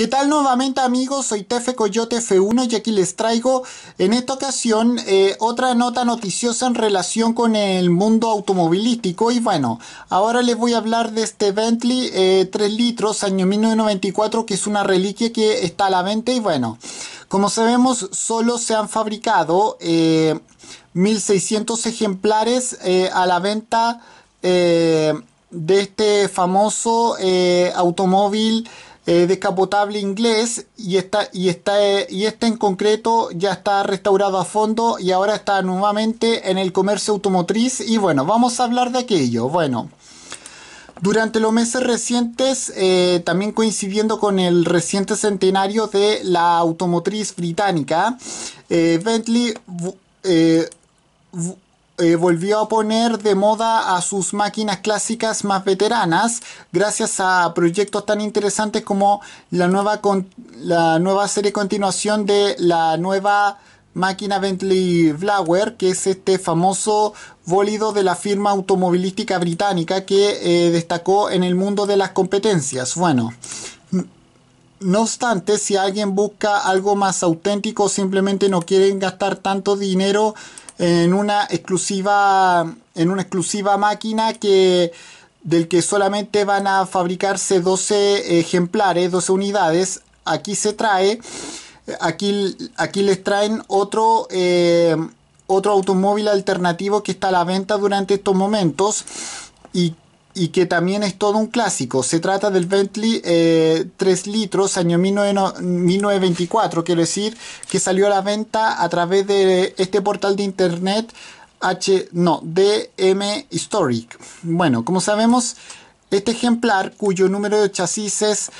¿Qué tal nuevamente amigos? Soy Tefe Coyote F1 y aquí les traigo en esta ocasión eh, otra nota noticiosa en relación con el mundo automovilístico y bueno, ahora les voy a hablar de este Bentley 3 eh, litros año 1994 que es una reliquia que está a la venta y bueno, como sabemos solo se han fabricado 1600 eh, ejemplares a la venta de este famoso automóvil eh, descapotable inglés y está y está eh, y este en concreto ya está restaurado a fondo y ahora está nuevamente en el comercio automotriz y bueno vamos a hablar de aquello bueno durante los meses recientes, eh, también coincidiendo con el reciente centenario de la automotriz británica, Bentley eh, volvió a poner de moda a sus máquinas clásicas más veteranas gracias a proyectos tan interesantes como la nueva, la nueva serie continuación de la nueva máquina Bentley Flower. que es este famoso bólido de la firma automovilística británica que eh, destacó en el mundo de las competencias. Bueno, no obstante, si alguien busca algo más auténtico, simplemente no quieren gastar tanto dinero en una exclusiva, en una exclusiva máquina que del que solamente van a fabricarse 12 ejemplares, 12 unidades. Aquí se trae, aquí, aquí les traen otro, eh, otro automóvil alternativo que está a la venta durante estos momentos y y que también es todo un clásico. Se trata del Bentley 3 eh, litros, año 1924, quiero decir, que salió a la venta a través de este portal de internet H, no, DM Historic. Bueno, como sabemos, este ejemplar, cuyo número de chasis es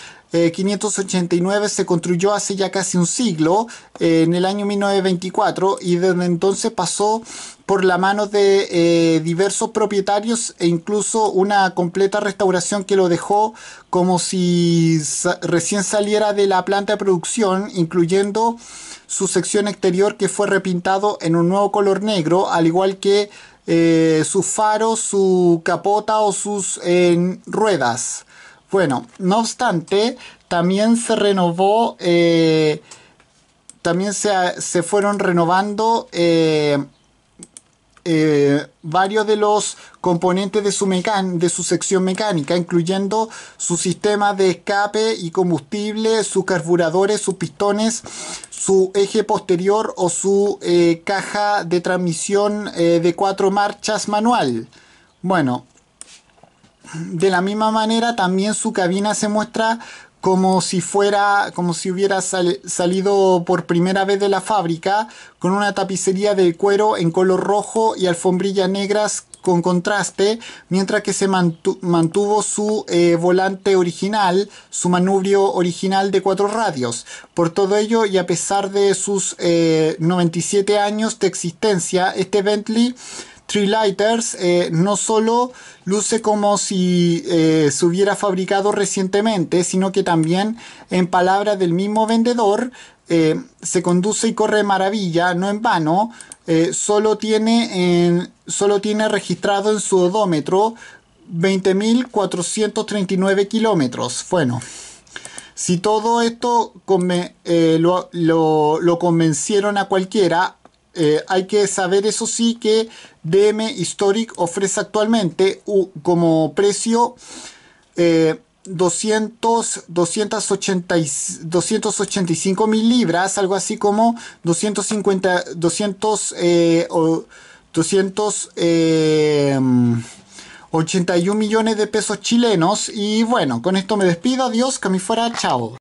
589 eh, se construyó hace ya casi un siglo, eh, en el año 1924, y desde entonces pasó por la mano de eh, diversos propietarios e incluso una completa restauración que lo dejó como si recién saliera de la planta de producción, incluyendo su sección exterior que fue repintado en un nuevo color negro, al igual que eh, sus faros, su capota o sus ruedas. Bueno, no obstante, también se renovó, eh, también se, fueron renovando eh, varios de los componentes de su, de su sección mecánica, incluyendo su sistema de escape y combustible, sus carburadores, sus pistones, su eje posterior o su eh, caja de transmisión eh, de cuatro marchas manual. Bueno, de la misma manera también su cabina se muestra como si fuera como si hubiera salido por primera vez de la fábrica con una tapicería de cuero en color rojo y alfombrillas negras con contraste, mientras que se mantuvo su eh, volante original, su manubrio original de cuatro radios. Por todo ello, y a pesar de sus 97 eh, años de existencia, este Bentley Tree Lighters eh, no solo luce como si eh, se hubiera fabricado recientemente, sino que también, en palabras del mismo vendedor, eh, se conduce y corre maravilla, no en vano, solo, tiene, solo tiene registrado en su odómetro 20.439 kilómetros. Bueno. Si todo esto lo, convencieron a cualquiera, eh, hay que saber eso sí que DM Historic ofrece actualmente como precio 200, 280, 285 mil libras, algo así como 250, 200 eh, eh, millones de pesos chilenos y bueno, con esto me despido, adiós, que a fuera, chao.